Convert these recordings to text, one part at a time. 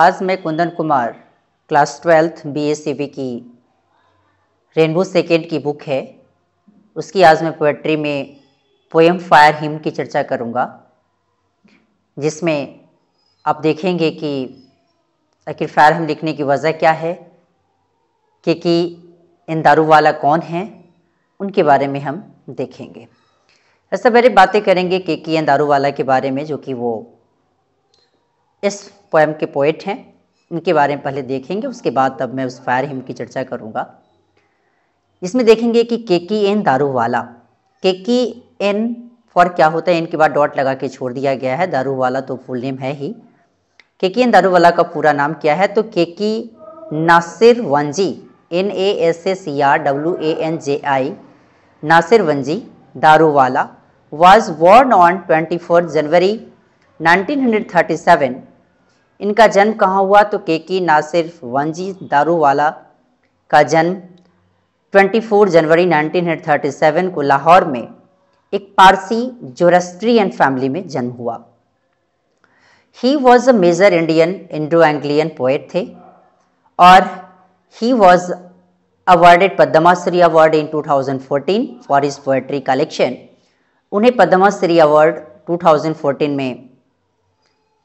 आज मैं Kundan Kumar class twelfth B S की रेनबो सेकेंड की बुक है उसकी आज मैं पोएट्री में पोएम फायर हिम की चर्चा करूंगा जिसमें आप देखेंगे कि आखिर फायर हिम लिखने की वजह क्या है कि कि इन दारू वाला कौन है उनके बारे में हम देखेंगे ऐसा पहले बातें करेंगे के कि एन दारू वाला के बारे में जो कि वो इस पोएम के पोएट हैं उनके बारे में पहले देखेंगे उसके बाद तब मैं उस फायर हिम की चर्चा करूँगा इसमें देखेंगे कि केकी एन दारू वाला केकी एन फॉर क्या होता है इनके बाद डॉट लगा के छोड़ दिया गया है दारू वाला तो फुल नेम है ही केकी एन दारू वाला का पूरा नाम क्या है तो Keki Nasserwanji N A S S C R W A N J I Nasserwanji Daruwalla was born on twenty fourth January nineteen hundred thirty seven इनका जन्म कहाँ हुआ तो केकी नासिर वंजी दारूवाला का जन्म 24 जनवरी 1937 को लाहौर में एक पारसी जोरस्ट्रियन फैमिली में जन्म हुआ he was a major Indian Indo Anglian poet थे और he was awarded award in Award thousand 2014 for his poetry collection उन्हें पद्मा टू अवार्ड 2014 में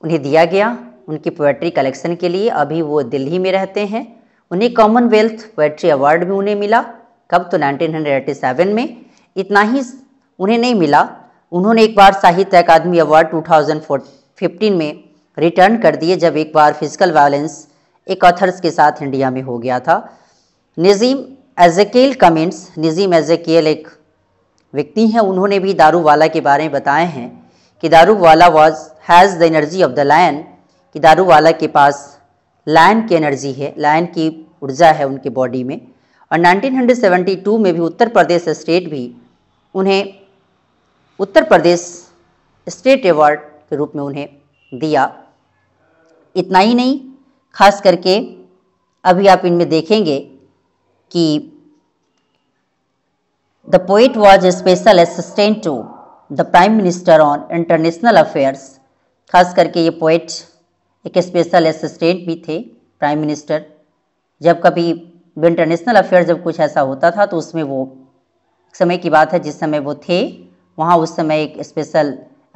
उन्हें दिया गया उनकी पोएट्री कलेक्शन के लिए अभी वो दिल्ली में रहते हैं उन्हें कॉमनवेल्थ पोएट्री अवार्ड भी उन्हें मिला कब तो 1987 में इतना ही उन्हें नहीं मिला उन्होंने एक बार साहित्य अकादमी अवार्ड 2015 में रिटर्न कर दिए जब एक बार फिजिकल वायलेंस एक ऑथर्स के साथ इंडिया में हो गया था नज़ीम एजकेल कमेंट्स नज़ीम एजेल एक व्यक्ति हैं उन्होंने भी दारू वाला के बारे में बताए हैं कि Daruwalla was has the energy of the land कि दारू वाला के पास लायन की एनर्जी है लायन की ऊर्जा है उनके बॉडी में और 1972 में भी उत्तर प्रदेश स्टेट भी उन्हें उत्तर प्रदेश स्टेट अवार्ड के रूप में उन्हें दिया इतना ही नहीं खास करके अभी आप इनमें देखेंगे कि the poet was a special assistant to the prime minister on international affairs खास करके ये पोइट एक स्पेशल असिस्टेंट भी थे प्राइम मिनिस्टर जब कभी इंटरनेशनल अफेयर जब कुछ ऐसा होता था तो उसमें वो समय की बात है जिस समय वो थे वहाँ उस समय एक स्पेशल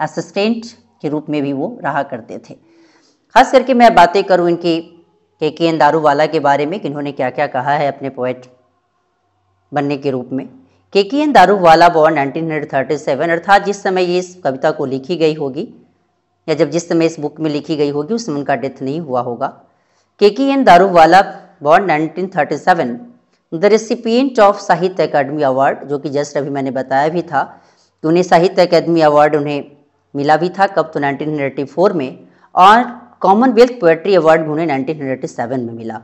असिस्टेंट के रूप में भी वो रहा करते थे खास करके मैं बातें करूँ इनके के के एन दारूवाला के बारे में कि इन्होंने क्या क्या कहा है अपने पोइट बनने के रूप में के के एन दारूवाला बॉर्न नाइनटीन अर्थात जिस समय ये इस कविता को लिखी गई होगी या जब जिस समय इस बुक में लिखी गई होगी उस समय उनका डेथ नहीं हुआ होगा Keki N Daruwalla born 1937 the recipient of Sahitya Akademi award जो कि जस्ट अभी मैंने बताया भी था कि तो उन्हें साहित्य अकेदमी अवार्ड उन्हें मिला भी था कब तो 1984 में और कॉमनवेल्थ पोएट्री अवार्ड उन्हें 1987 में मिला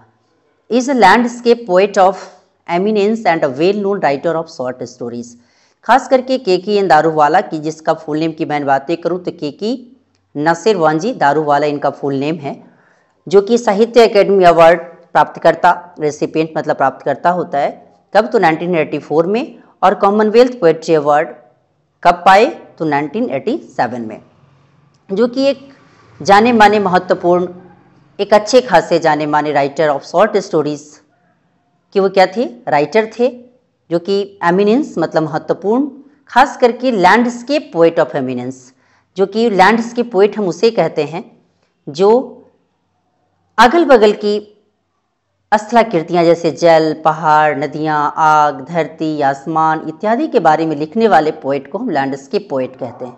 is a landscape poet of eminence and a well known writer of short stories खास करके के के एन दारूवाला की जिसका फुल नेम की मैं बातें करूँ तो के नसीर वांजी वाला इनका फुल नेम है जो कि साहित्य अकेडमी अवार्ड प्राप्तकर्ता रेसिपियंट मतलब प्राप्तकर्ता होता है कब तो 1984 में और कॉमनवेल्थ पोएट्री अवार्ड कब पाए तो 1987 में जो कि एक जाने माने महत्वपूर्ण एक अच्छे खासे जाने माने राइटर ऑफ शॉर्ट स्टोरीज कि वो क्या थे राइटर थे जो कि एमिनेंस मतलब महत्वपूर्ण खास करके लैंडस्केप पोएट ऑफ एमिनेंस जो कि लैंडस्केप पोइट हम उसे कहते हैं जो अगल बगल की अस्थलाकृतियाँ जैसे जल पहाड़ नदियाँ आग धरती आसमान इत्यादि के बारे में लिखने वाले पोइट को हम लैंडस्केप पोइट कहते हैं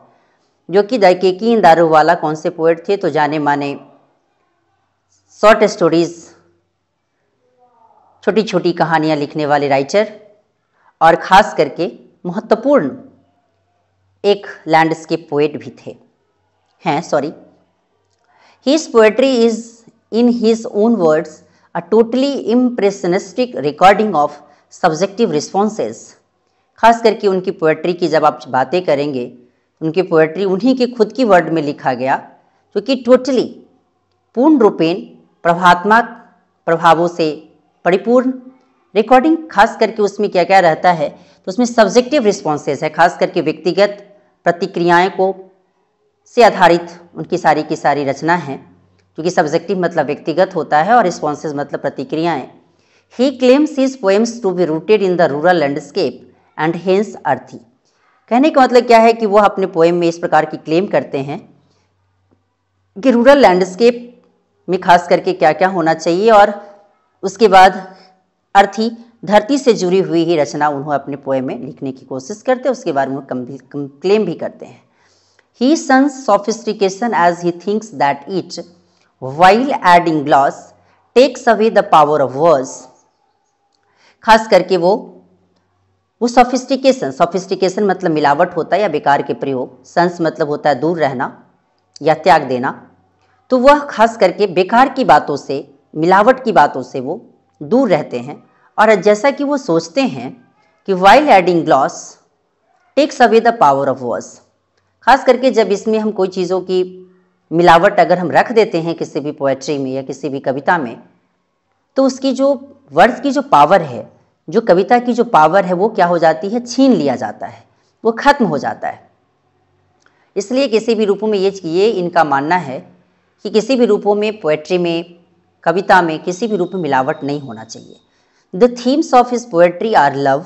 जो कि दकीन वाला कौन से पोइट थे तो जाने माने शॉर्ट स्टोरीज़ छोटी छोटी कहानियाँ लिखने वाले राइटर और ख़ास करके महत्वपूर्ण एक लैंडस्केप पोएट भी थे हैं sorry his poetry is in his own words a totally impressionistic recording of subjective responses खास करके उनकी पोएट्री की जब आप बातें करेंगे उनकी पोएट्री उन्हीं के खुद की वर्ड में लिखा गया जो कि टोटली पूर्ण रूपेण प्रभात्मक प्रभावों से परिपूर्ण रिकॉर्डिंग खास करके उसमें क्या क्या रहता है तो उसमें सब्जेक्टिव रिस्पॉन्सेज है खास करके व्यक्तिगत प्रतिक्रियाएं को से आधारित उनकी सारी की सारी रचना है क्योंकि सब्जेक्टिव मतलब व्यक्तिगत होता है और रिस्पॉन्सेज मतलब प्रतिक्रियाएं he claims his poems to be rooted in the rural landscape and hence earthy कहने का मतलब क्या है कि वह अपने पोएम में इस प्रकार की क्लेम करते हैं कि रूरल लैंडस्केप में खास करके क्या क्या होना चाहिए और उसके बाद अर्थी धरती से जुड़ी हुई ही रचना उन्होंने अपने पोए में लिखने की कोशिश करते हैं उसके बारे में क्लेम भी करते हैं he shuns sophistication as he thinks that it while adding gloss takes away the power of words खास करके वो वो सोफिस्टिकेशन सोफिस्टिकेशन मतलब मिलावट होता है या बेकार के प्रयोग सन्स मतलब होता है दूर रहना या त्याग देना तो वह खास करके बेकार की बातों से मिलावट की बातों से वो दूर रहते हैं और जैसा कि वो सोचते हैं कि while adding gloss takes away the power of verse खास करके जब इसमें हम कोई चीज़ों की मिलावट अगर हम रख देते हैं किसी भी पोएट्री में या किसी भी कविता में तो उसकी जो वर्ड्स की जो पावर है जो कविता की जो पावर है वो क्या हो जाती है छीन लिया जाता है वो ख़त्म हो जाता है इसलिए किसी भी रूपों में ये ये इनका मानना है कि किसी भी रूपों में पोएट्री में कविता में किसी भी रूप में मिलावट नहीं होना चाहिए The themes of his poetry are love,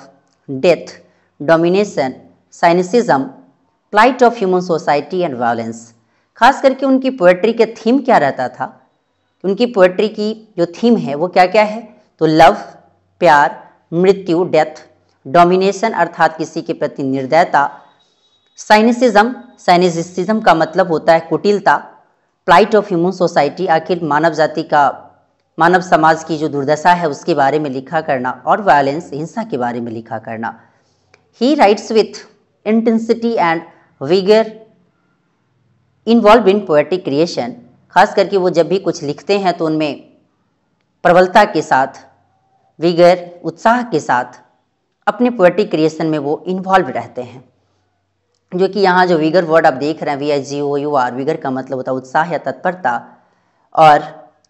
death, domination, cynicism plight of human society and violence खास करके उनकी पोएट्री के थीम क्या रहता था उनकी पोएट्री की जो थीम है वो क्या क्या है तो लव प्यार मृत्यु डेथ डोमिनेशन अर्थात किसी के प्रति निर्दयता साइनिसिज्म साइनिसिज्म का मतलब होता है कुटिलता प्लाइट ऑफ ह्यूमन सोसाइटी आखिर मानव जाति का मानव समाज की जो दुर्दशा है उसके बारे में लिखा करना और वायलेंस हिंसा के बारे में लिखा करना ही writes with intensity and vigour involve in poetic creation खास करके वो जब भी कुछ लिखते हैं तो उनमें प्रबलता के साथ विगर उत्साह के साथ अपने पोएटिक क्रिएशन में वो इन्वॉल्व रहते हैं जो कि यहाँ जो विगर वर्ड आप देख रहे हैं V H G O U R vigour का मतलब होता है उत्साह या तत्परता और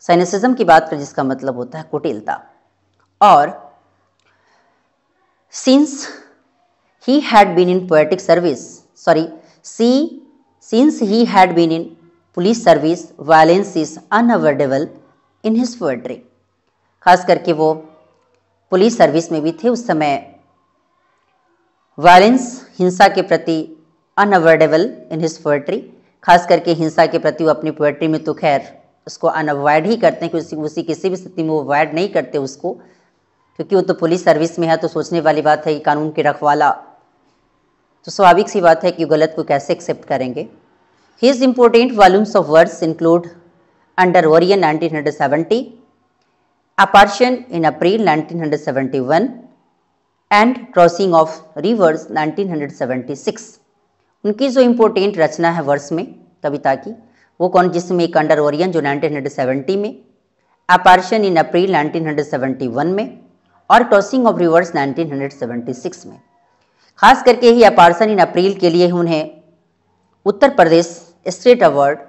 साइनसिज्म की बात करें जिसका मतलब होता है कुटिलता और since he had been in poetic service sorry see since he had been in police service violence is unavoidable in his poetry खास करके वो पुलिस सर्विस में भी थे उस समय वायलेंस हिंसा के प्रति अनअवर्डेबल इन हिज पोएट्री खास करके हिंसा के प्रति वो अपनी पोएट्री में तो खैर उसको अनअवॉइड ही करते हैं कि उसी किसी भी स्थिति में वो अवॉइड नहीं करते उसको क्योंकि वो तो पुलिस सर्विस में है तो सोचने वाली बात है कि कानून के रखवाला तो स्वाभाविक सी बात है कि गलत को कैसे एक्सेप्ट करेंगे his important volumes of words include under Orion seventy apparition in April one and crossing of rivers nineteen hundred seventy six उनकी जो इम्पोर्टेंट रचना है वर्ष में कविता की वो कौन जिसमें एक अंडर ओरियन जो 1970 में अपार्शन इन अप्रैल 1971 में और क्रॉसिंग ऑफ रिवर्स 1976 में खास करके ही अपार्सन इन अप्रैल के लिए उन्हें उत्तर प्रदेश स्टेट अवार्ड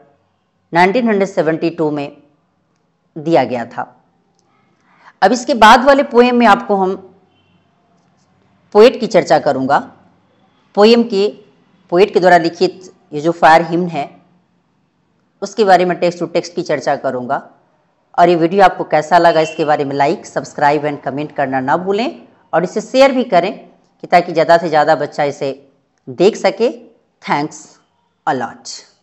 1972 में दिया गया था अब इसके बाद वाले पोएम में आपको हम पोएट की चर्चा करूंगा पोएम के पोएट के द्वारा लिखित ये जो फायर हिम्न है उसके बारे में टेक्स्ट टू टेक्स्ट की चर्चा करूँगा और ये वीडियो आपको कैसा लगा इसके बारे में लाइक सब्सक्राइब एंड कमेंट करना ना भूलें और इसे शेयर भी करें कि ताकि ज़्यादा से ज़्यादा बच्चा इसे देख सके थैंक्स अलॉट